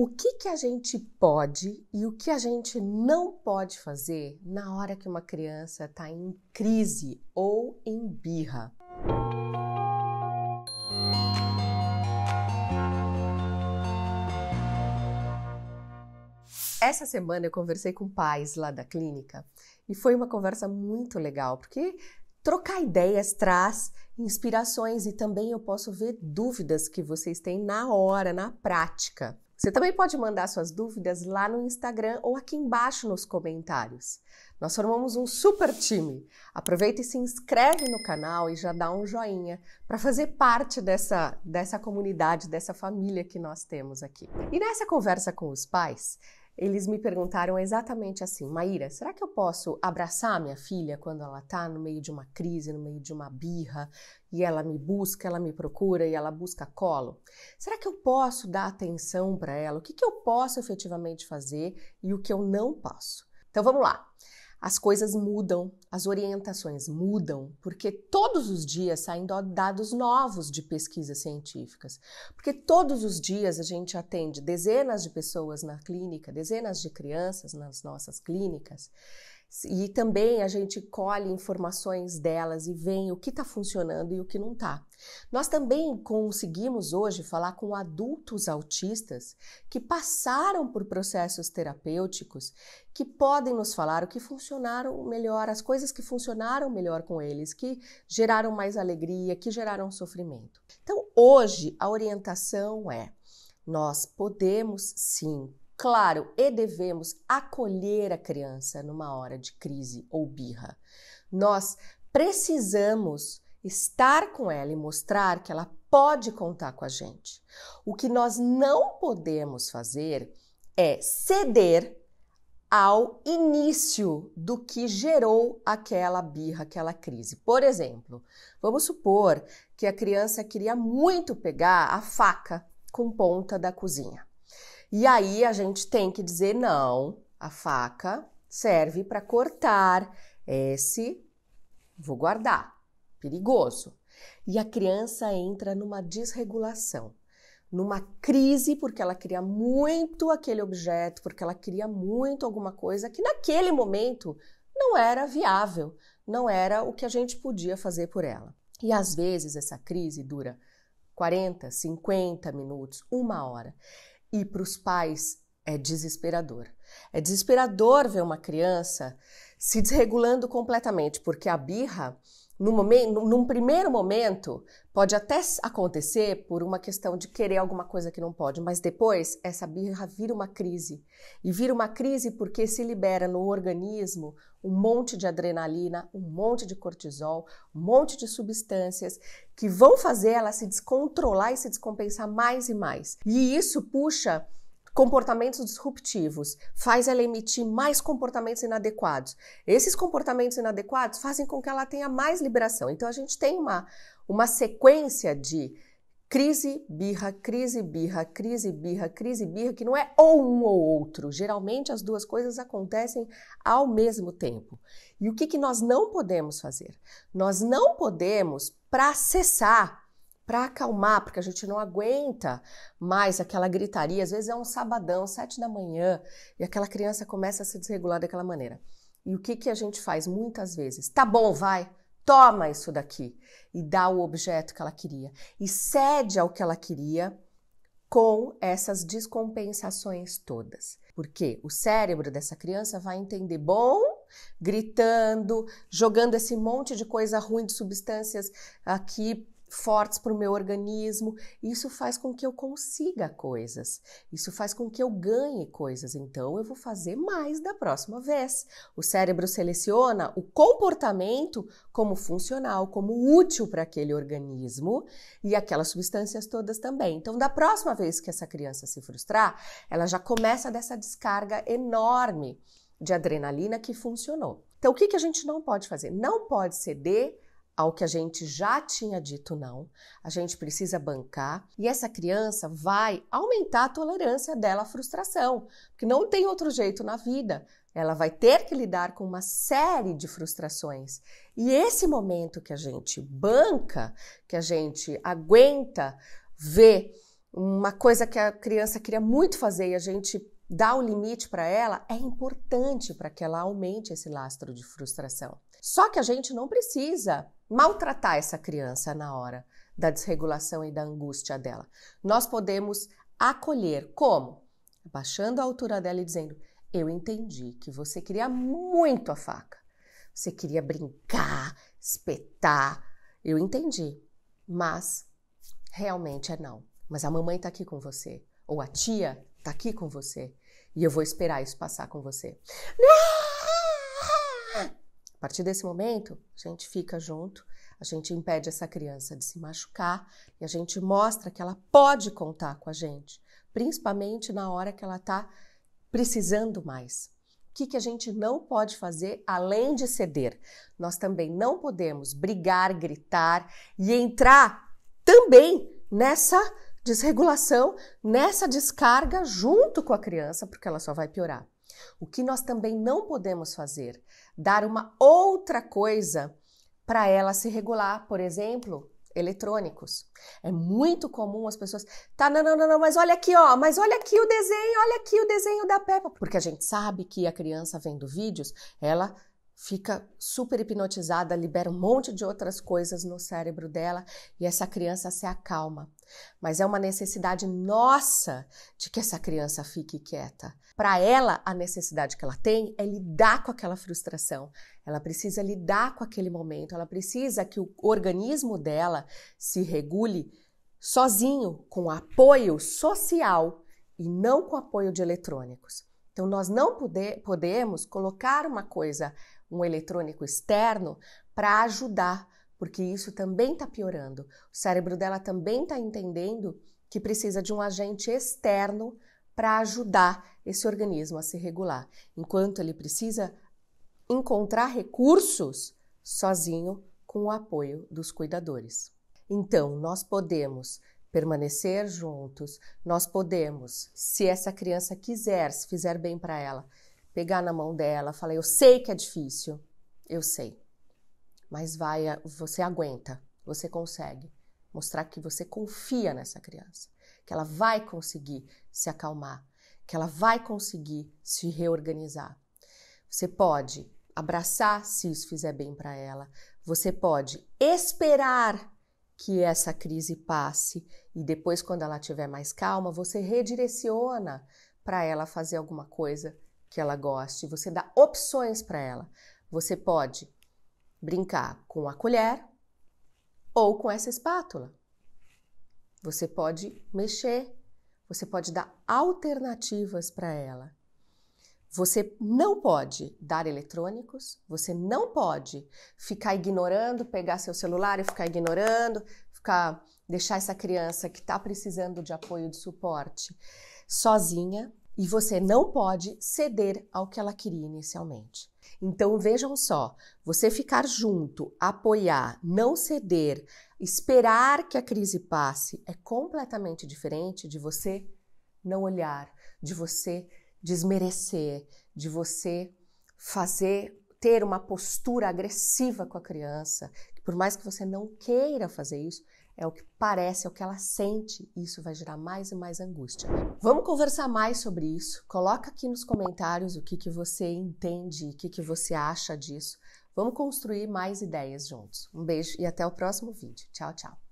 o que, que a gente pode e o que a gente não pode fazer na hora que uma criança está em crise ou em birra. Essa semana eu conversei com pais lá da clínica e foi uma conversa muito legal, porque trocar ideias traz inspirações e também eu posso ver dúvidas que vocês têm na hora, na prática. Você também pode mandar suas dúvidas lá no Instagram ou aqui embaixo nos comentários. Nós formamos um super time. Aproveita e se inscreve no canal e já dá um joinha para fazer parte dessa, dessa comunidade, dessa família que nós temos aqui. E nessa conversa com os pais, eles me perguntaram exatamente assim: Maíra, será que eu posso abraçar minha filha quando ela está no meio de uma crise, no meio de uma birra, e ela me busca, ela me procura e ela busca colo? Será que eu posso dar atenção para ela? O que, que eu posso efetivamente fazer e o que eu não posso? Então vamos lá! as coisas mudam, as orientações mudam, porque todos os dias saem dados novos de pesquisas científicas. Porque todos os dias a gente atende dezenas de pessoas na clínica, dezenas de crianças nas nossas clínicas, e também a gente colhe informações delas e vê o que está funcionando e o que não está. Nós também conseguimos hoje falar com adultos autistas que passaram por processos terapêuticos que podem nos falar o que funcionaram melhor, as coisas que funcionaram melhor com eles, que geraram mais alegria, que geraram sofrimento. Então, hoje a orientação é: nós podemos sim Claro, e devemos acolher a criança numa hora de crise ou birra. Nós precisamos estar com ela e mostrar que ela pode contar com a gente. O que nós não podemos fazer é ceder ao início do que gerou aquela birra, aquela crise. Por exemplo, vamos supor que a criança queria muito pegar a faca com ponta da cozinha. E aí a gente tem que dizer não. A faca serve para cortar. Esse vou guardar. Perigoso. E a criança entra numa desregulação, numa crise, porque ela queria muito aquele objeto, porque ela queria muito alguma coisa que naquele momento não era viável, não era o que a gente podia fazer por ela. E às vezes essa crise dura 40, 50 minutos, uma hora. E para os pais é desesperador. É desesperador ver uma criança se desregulando completamente, porque a birra no momento, num primeiro momento, pode até acontecer por uma questão de querer alguma coisa que não pode, mas depois essa birra vira uma crise. E vira uma crise porque se libera no organismo um monte de adrenalina, um monte de cortisol, um monte de substâncias que vão fazer ela se descontrolar e se descompensar mais e mais. E isso puxa comportamentos disruptivos, faz ela emitir mais comportamentos inadequados. Esses comportamentos inadequados fazem com que ela tenha mais liberação. Então a gente tem uma, uma sequência de crise, birra, crise, birra, crise, birra, crise, birra, que não é ou um ou outro. Geralmente as duas coisas acontecem ao mesmo tempo. E o que, que nós não podemos fazer? Nós não podemos, para cessar para acalmar, porque a gente não aguenta mais aquela gritaria. Às vezes é um sabadão, sete da manhã, e aquela criança começa a se desregular daquela maneira. E o que, que a gente faz muitas vezes? Tá bom, vai, toma isso daqui. E dá o objeto que ela queria. E cede ao que ela queria com essas descompensações todas. Porque o cérebro dessa criança vai entender bom, gritando, jogando esse monte de coisa ruim, de substâncias aqui fortes para o meu organismo. Isso faz com que eu consiga coisas, isso faz com que eu ganhe coisas. Então, eu vou fazer mais da próxima vez. O cérebro seleciona o comportamento como funcional, como útil para aquele organismo e aquelas substâncias todas também. Então, da próxima vez que essa criança se frustrar, ela já começa dessa descarga enorme de adrenalina que funcionou. Então, o que, que a gente não pode fazer? Não pode ceder ao que a gente já tinha dito não, a gente precisa bancar e essa criança vai aumentar a tolerância dela à frustração, porque não tem outro jeito na vida. Ela vai ter que lidar com uma série de frustrações. E esse momento que a gente banca, que a gente aguenta ver uma coisa que a criança queria muito fazer e a gente dá o limite para ela é importante para que ela aumente esse lastro de frustração. Só que a gente não precisa maltratar essa criança na hora da desregulação e da angústia dela. Nós podemos acolher como? Baixando a altura dela e dizendo: Eu entendi que você queria muito a faca. Você queria brincar, espetar. Eu entendi. Mas realmente é não. Mas a mamãe está aqui com você. Ou a tia está aqui com você. E eu vou esperar isso passar com você. Não! A partir desse momento, a gente fica junto, a gente impede essa criança de se machucar e a gente mostra que ela pode contar com a gente, principalmente na hora que ela está precisando mais. O que, que a gente não pode fazer além de ceder? Nós também não podemos brigar, gritar e entrar também nessa desregulação, nessa descarga junto com a criança, porque ela só vai piorar. O que nós também não podemos fazer dar uma outra coisa para ela se regular, por exemplo, eletrônicos. É muito comum as pessoas, tá, não, não, não, não, mas olha aqui, ó, mas olha aqui o desenho, olha aqui o desenho da Peppa, porque a gente sabe que a criança vendo vídeos, ela fica super hipnotizada, libera um monte de outras coisas no cérebro dela e essa criança se acalma. Mas é uma necessidade nossa de que essa criança fique quieta. Para ela, a necessidade que ela tem é lidar com aquela frustração. Ela precisa lidar com aquele momento, ela precisa que o organismo dela se regule sozinho, com apoio social e não com apoio de eletrônicos. Então, nós não podemos colocar uma coisa um eletrônico externo para ajudar, porque isso também está piorando. O cérebro dela também está entendendo que precisa de um agente externo para ajudar esse organismo a se regular, enquanto ele precisa encontrar recursos sozinho com o apoio dos cuidadores. Então, nós podemos permanecer juntos, nós podemos, se essa criança quiser, se fizer bem para ela, pegar na mão dela, falar: Eu sei que é difícil, eu sei, mas vai, eh, você aguenta, você consegue. Mostrar que você confia nessa criança, que ela vai conseguir se acalmar, que ela vai conseguir se reorganizar. Você pode abraçar se isso fizer bem para ela, você pode esperar que essa crise passe e depois, quando ela tiver mais calma, você redireciona para ela fazer alguma coisa que ela goste, você dá opções para ela. Você pode brincar com a colher ou com essa espátula. Você pode mexer, você pode dar alternativas para ela. Você não pode dar eletrônicos, você não pode ficar ignorando, pegar seu celular e ficar ignorando, ficar deixar essa criança que está precisando de apoio, de suporte, sozinha, e você não pode ceder ao que ela queria inicialmente. Então vejam só, você ficar junto, apoiar, não ceder, esperar que a crise passe é completamente diferente de você não olhar, de você desmerecer, de você fazer ter uma postura agressiva com a criança, por mais que você não queira fazer isso, é o que parece, é o que ela sente, e isso vai gerar mais e mais angústia. Vamos conversar mais sobre isso. Coloca aqui nos comentários o que, que você entende, o que, que você acha disso. Vamos construir mais ideias juntos. Um beijo e até o próximo vídeo. Tchau, tchau.